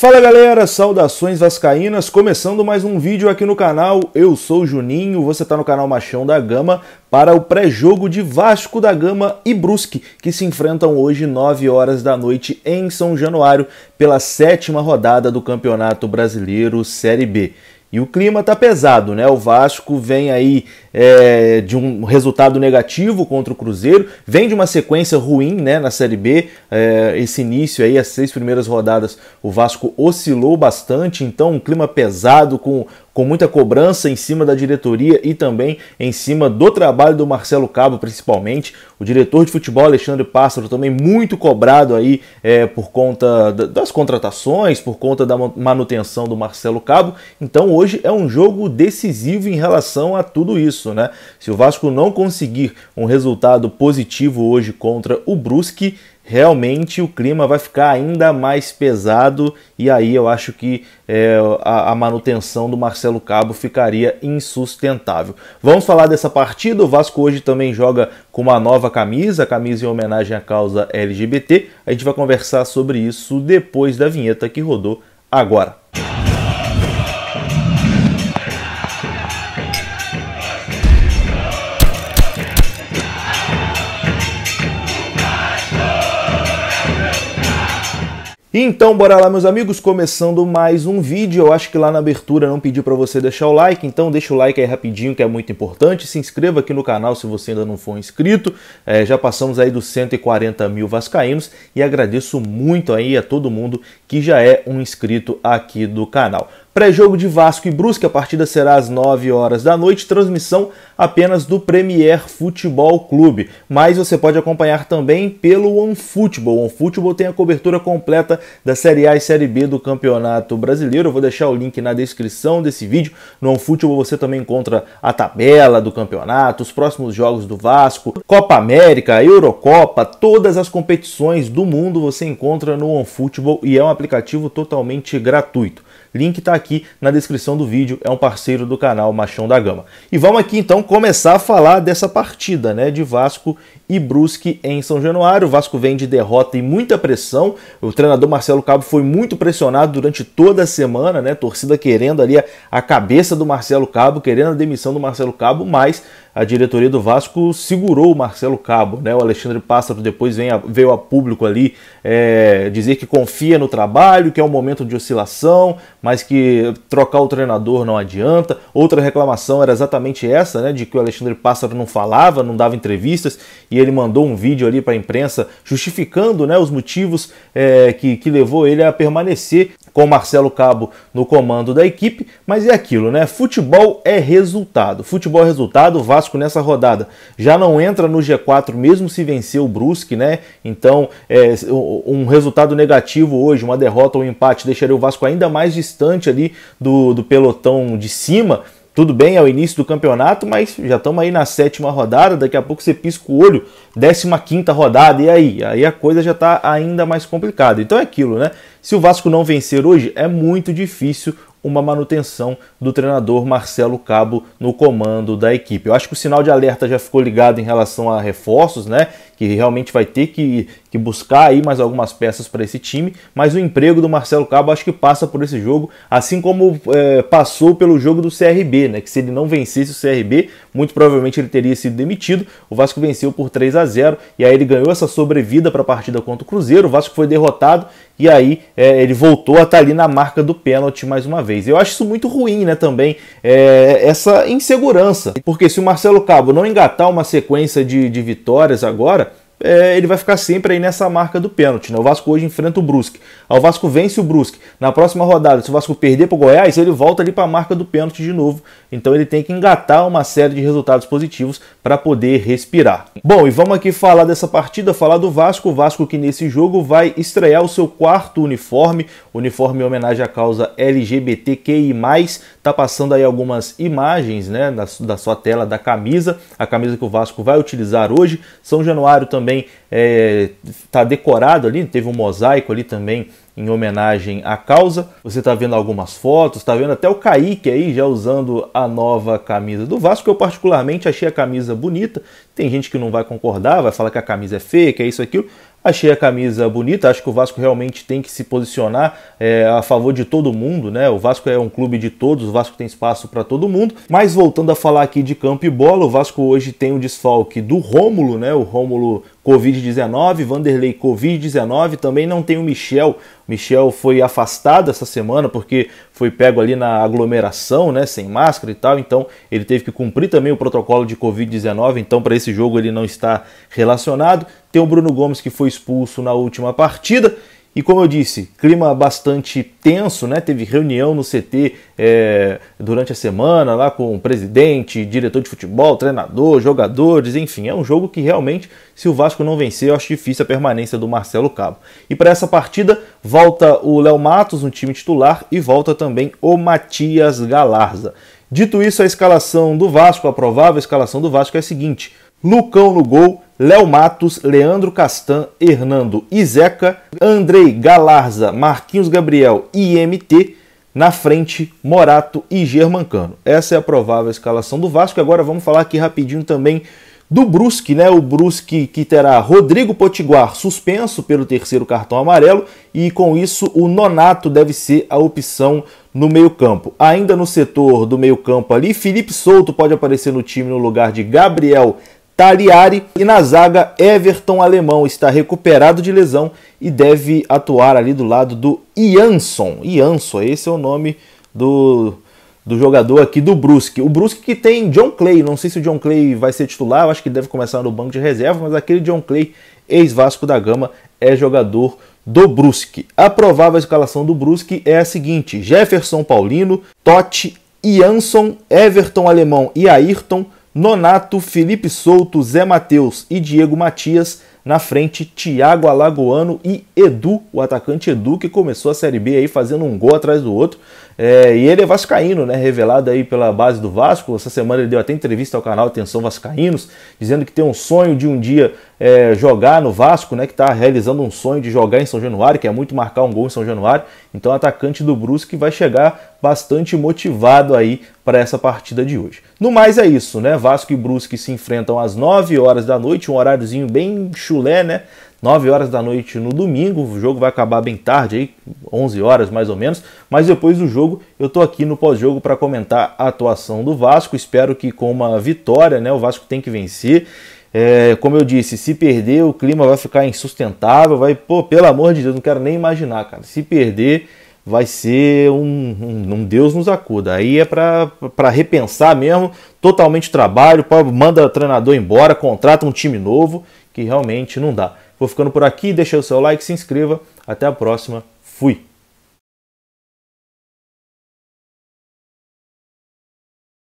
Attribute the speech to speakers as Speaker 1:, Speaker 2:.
Speaker 1: Fala galera, saudações vascaínas, começando mais um vídeo aqui no canal. Eu sou o Juninho, você está no canal Machão da Gama para o pré-jogo de Vasco da Gama e Brusque, que se enfrentam hoje 9 horas da noite em São Januário pela sétima rodada do Campeonato Brasileiro Série B. E o clima tá pesado, né? O Vasco vem aí é, de um resultado negativo contra o Cruzeiro, vem de uma sequência ruim, né? Na Série B, é, esse início aí, as seis primeiras rodadas, o Vasco oscilou bastante, então um clima pesado com com muita cobrança em cima da diretoria e também em cima do trabalho do Marcelo Cabo, principalmente. O diretor de futebol, Alexandre Pássaro, também muito cobrado aí é, por conta das contratações, por conta da manutenção do Marcelo Cabo. Então hoje é um jogo decisivo em relação a tudo isso, né? Se o Vasco não conseguir um resultado positivo hoje contra o Brusque, realmente o clima vai ficar ainda mais pesado e aí eu acho que é, a, a, manutenção do Marcelo Cabo ficaria insustentável. Vamos falar dessa partida. O Vasco hoje também joga com uma nova camisa, camisa em homenagem à causa LGBT. A gente vai conversar sobre isso depois da vinheta que rodou agora. Então, bora lá, meus amigos, começando mais um vídeo. Eu acho que lá na abertura não pedi para você deixar o like, então deixa o like aí rapidinho, que é muito importante. Se inscreva aqui no canal se você ainda não for inscrito. É, já passamos aí dos 140 mil vascaínos e agradeço muito aí a todo mundo que já é um inscrito aqui do canal. Pré-jogo de Vasco e Brusque, a partida será às 9 horas da noite, transmissão apenas do Premier Futebol Clube, mas você pode acompanhar também pelo OneFootball. O OneFootball tem a cobertura completa da Série A e Série B do Campeonato Brasileiro. Eu vou deixar o link na descrição desse vídeo. No OneFootball você também encontra a tabela do campeonato, os próximos jogos do Vasco, Copa América, Eurocopa, todas as competições do mundo você encontra no OneFootball e é uma aplicativo totalmente gratuito. Link está aqui na descrição do vídeo, é um parceiro do canal Machão da Gama. E vamos aqui então começar a falar dessa partida né, de Vasco e Brusque em São Januário. O Vasco vem de derrota e muita pressão. O treinador Marcelo Cabo foi muito pressionado durante toda a semana, né? Torcida querendo ali a, a cabeça do Marcelo Cabo, querendo a demissão do Marcelo Cabo, mas a diretoria do Vasco segurou o Marcelo Cabo, né? O Alexandre Pássaro depois a, veio a público ali é, dizer que confia no trabalho, que é um momento de oscilação, mas que trocar o treinador não adianta. Outra reclamação era exatamente essa, né? De que o Alexandre Pássaro não falava, não dava entrevistas e ele mandou um vídeo ali para a imprensa justificando, né? Os motivos é, que, que levou ele a permanecer com Marcelo Cabo no comando da equipe, mas é aquilo, né? Futebol é resultado. Futebol é resultado, o Vasco nessa rodada já não entra no G4 mesmo se vencer o Brusque, né? Então, é, um resultado negativo hoje, uma derrota ou um empate deixaria o Vasco ainda mais distante ali do, do pelotão de cima, tudo bem, é o início do campeonato, mas já estamos aí na sétima rodada, daqui a pouco você pisca o olho, décima quinta rodada, e aí? Aí a coisa já está ainda mais complicada. Então é aquilo, né? Se o Vasco não vencer hoje, é muito difícil uma manutenção do treinador Marcelo Cabo no comando da equipe. Eu acho que o sinal de alerta já ficou ligado em relação a reforços, né? que realmente vai ter que, que buscar aí mais algumas peças para esse time, mas o emprego do Marcelo Cabo acho que passa por esse jogo, assim como é, passou pelo jogo do CRB, né? Que se ele não vencesse o CRB, muito provavelmente ele teria sido demitido. O Vasco venceu por 3 a 0 e aí ele ganhou essa sobrevida para a partida contra o Cruzeiro. O Vasco foi derrotado e aí é, ele voltou a estar tá ali na marca do pênalti mais uma vez. Eu acho isso muito ruim, né? Também é, essa insegurança, porque se o Marcelo Cabo não engatar uma sequência de, de vitórias agora, é, ele vai ficar sempre aí nessa marca do pênalti. Né? O Vasco hoje enfrenta o Brusque. O Vasco vence o Brusque. Na próxima rodada, se o Vasco perder para o Goiás, ele volta ali para a marca do pênalti de novo. Então ele tem que engatar uma série de resultados positivos para poder respirar. Bom, e vamos aqui falar dessa partida, falar do Vasco. O Vasco que nesse jogo vai estrear o seu quarto uniforme, uniforme em homenagem à causa LGBTQI+. Tá passando aí algumas imagens, né, da, da sua tela da camisa, a camisa que o Vasco vai utilizar hoje. São Januário também também está é, tá decorado ali, teve um mosaico ali também em homenagem à causa. Você está vendo algumas fotos, está vendo até o Kaique aí já usando a nova camisa do Vasco. Eu particularmente achei a camisa bonita. Tem gente que não vai concordar, vai falar que a camisa é feia, que é isso, aquilo. Achei a camisa bonita, acho que o Vasco realmente tem que se posicionar é, a favor de todo mundo, né? O Vasco é um clube de todos, o Vasco tem espaço para todo mundo. Mas voltando a falar aqui de campo e bola, o Vasco hoje tem o desfalque do Rômulo, né? O Rômulo Covid-19, Vanderlei Covid-19, também não tem o Michel. Michel foi afastado essa semana porque foi pego ali na aglomeração, né, sem máscara e tal, então ele teve que cumprir também o protocolo de Covid-19, então para esse jogo ele não está relacionado. Tem o Bruno Gomes que foi expulso na última partida e como eu disse, clima bastante tenso, né? Teve reunião no CT é, eh, durante a semana lá com o presidente, diretor de futebol, treinador, jogadores, enfim, é um jogo que realmente, se o Vasco não vencer, eu acho difícil a permanência do Marcelo Cabo. E para essa partida volta o Léo Matos no time titular e volta também o Matias Galarza. Dito isso, a escalação do Vasco, a provável escalação do Vasco é a seguinte: Lucão no gol, Léo Matos, Leandro Castan, Hernando e Zeca, Andrei Galarza, Marquinhos Gabriel e MT. Na frente, Morato e Germancano. Essa é a provável escalação do Vasco. Agora vamos falar aqui rapidinho também do Brusque, né? O Brusque que terá Rodrigo Potiguar suspenso pelo terceiro cartão amarelo e com isso o Nonato deve ser a opção no meio-campo. Ainda no setor do meio-campo ali, Felipe Souto pode aparecer no time no lugar de Gabriel Taliari. E na zaga, Everton Alemão está recuperado de lesão e deve atuar ali do lado do Jansson. Jansson, esse é o nome do, do jogador aqui do Brusque. O Brusque que tem John Clay, não sei se o John Clay vai ser titular, acho que deve começar no banco de reserva, mas aquele John Clay, ex-Vasco da Gama, é jogador do Brusque. A provável escalação do Brusque é a seguinte: Jefferson Paulino, Totti, Jansson, Everton Alemão e Ayrton, Nonato, Felipe Souto, Zé Matheus e Diego Matias. Na frente, Thiago Alagoano e Edu, o atacante Edu, que começou a Série B aí fazendo um gol atrás do outro. É, e ele é vascaíno, né? Revelado aí pela base do Vasco. Essa semana ele deu até entrevista ao canal Atenção Vascaínos, dizendo que tem um sonho de um dia é, jogar no Vasco, né, que está realizando um sonho de jogar em São Januário, que é muito marcar um gol em São Januário. Então, atacante do Brusque vai chegar bastante motivado aí para essa partida de hoje. No mais é isso, né? Vasco e Brusque se enfrentam às 9 horas da noite, um horáriozinho bem chulé, né? 9 horas da noite no domingo, o jogo vai acabar bem tarde aí, 11 horas mais ou menos, mas depois do jogo eu tô aqui no pós-jogo para comentar a atuação do Vasco. Espero que com uma vitória, né, o Vasco tem que vencer é, como eu disse, se perder, o clima vai ficar insustentável, vai, pô, pelo amor de Deus, não quero nem imaginar, cara. Se perder, vai ser um, um, um Deus nos acuda. Aí é para repensar mesmo, totalmente o trabalho, manda o treinador embora, contrata um time novo, que realmente não dá. Vou ficando por aqui, deixa o seu like, se inscreva, até a próxima, fui!